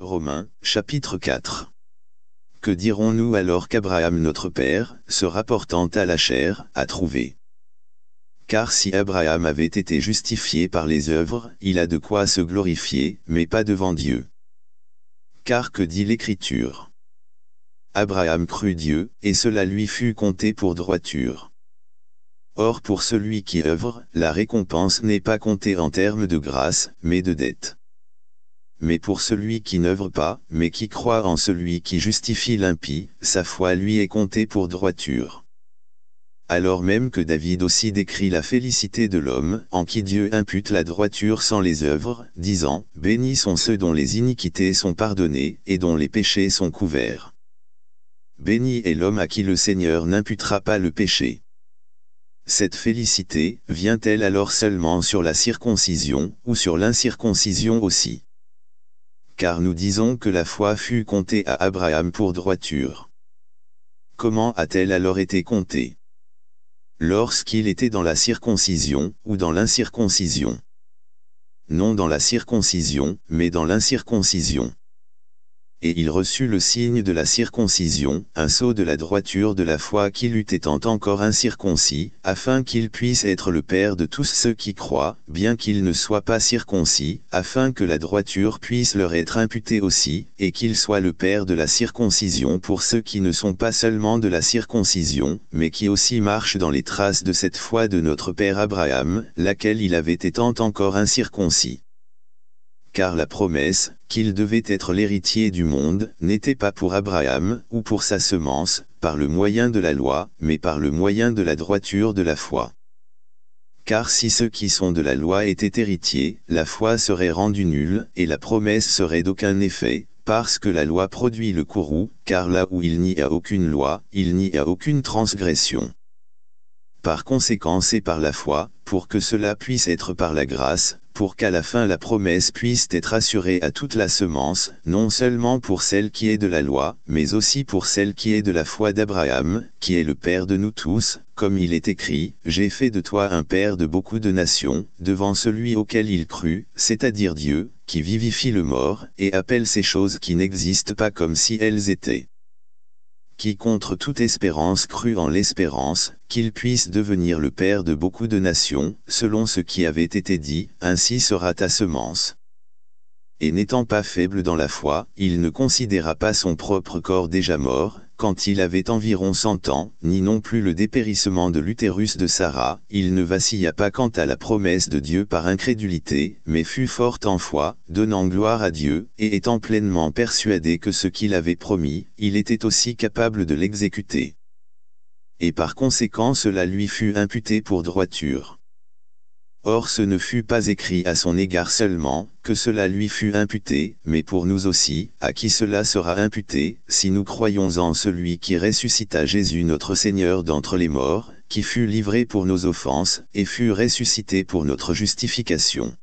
Romains, chapitre 4. Que dirons-nous alors qu'Abraham notre Père, se rapportant à la chair, a trouvé Car si Abraham avait été justifié par les œuvres, il a de quoi se glorifier, mais pas devant Dieu. Car que dit l'Écriture Abraham crut Dieu, et cela lui fut compté pour droiture. Or pour celui qui œuvre, la récompense n'est pas comptée en termes de grâce, mais de dette mais pour celui qui n'œuvre pas, mais qui croit en celui qui justifie l'impie, sa foi lui est comptée pour droiture. Alors même que David aussi décrit la félicité de l'homme, en qui Dieu impute la droiture sans les œuvres, disant « Bénis sont ceux dont les iniquités sont pardonnées, et dont les péchés sont couverts. Béni est l'homme à qui le Seigneur n'imputera pas le péché. » Cette félicité, vient-elle alors seulement sur la circoncision, ou sur l'incirconcision aussi car nous disons que la foi fut comptée à Abraham pour droiture. Comment a-t-elle alors été comptée Lorsqu'il était dans la circoncision, ou dans l'incirconcision Non dans la circoncision, mais dans l'incirconcision et il reçut le signe de la circoncision, un sceau de la droiture de la foi qu'il eût étant encore incirconcis, afin qu'il puisse être le Père de tous ceux qui croient, bien qu'il ne soit pas circoncis, afin que la droiture puisse leur être imputée aussi, et qu'il soit le Père de la circoncision pour ceux qui ne sont pas seulement de la circoncision, mais qui aussi marchent dans les traces de cette foi de notre Père Abraham, laquelle il avait étant encore incirconcis car la promesse, qu'il devait être l'héritier du monde, n'était pas pour Abraham, ou pour sa semence, par le moyen de la loi, mais par le moyen de la droiture de la foi. Car si ceux qui sont de la loi étaient héritiers, la foi serait rendue nulle, et la promesse serait d'aucun effet, parce que la loi produit le courroux, car là où il n'y a aucune loi, il n'y a aucune transgression. Par conséquent et par la foi, pour que cela puisse être par la grâce, pour qu'à la fin la promesse puisse être assurée à toute la semence, non seulement pour celle qui est de la loi, mais aussi pour celle qui est de la foi d'Abraham, qui est le Père de nous tous, comme il est écrit, « J'ai fait de toi un Père de beaucoup de nations, devant celui auquel il crut, c'est-à-dire Dieu, qui vivifie le mort, et appelle ces choses qui n'existent pas comme si elles étaient. » qui contre toute espérance crut en l'espérance, qu'il puisse devenir le père de beaucoup de nations, selon ce qui avait été dit, ainsi sera ta semence. Et n'étant pas faible dans la foi, il ne considéra pas son propre corps déjà mort, quand il avait environ cent ans, ni non plus le dépérissement de l'utérus de Sarah, il ne vacilla pas quant à la promesse de Dieu par incrédulité, mais fut fort en foi, donnant gloire à Dieu, et étant pleinement persuadé que ce qu'il avait promis, il était aussi capable de l'exécuter. Et par conséquent cela lui fut imputé pour droiture. Or ce ne fut pas écrit à son égard seulement, que cela lui fut imputé, mais pour nous aussi, à qui cela sera imputé, si nous croyons en celui qui ressuscita Jésus notre Seigneur d'entre les morts, qui fut livré pour nos offenses, et fut ressuscité pour notre justification.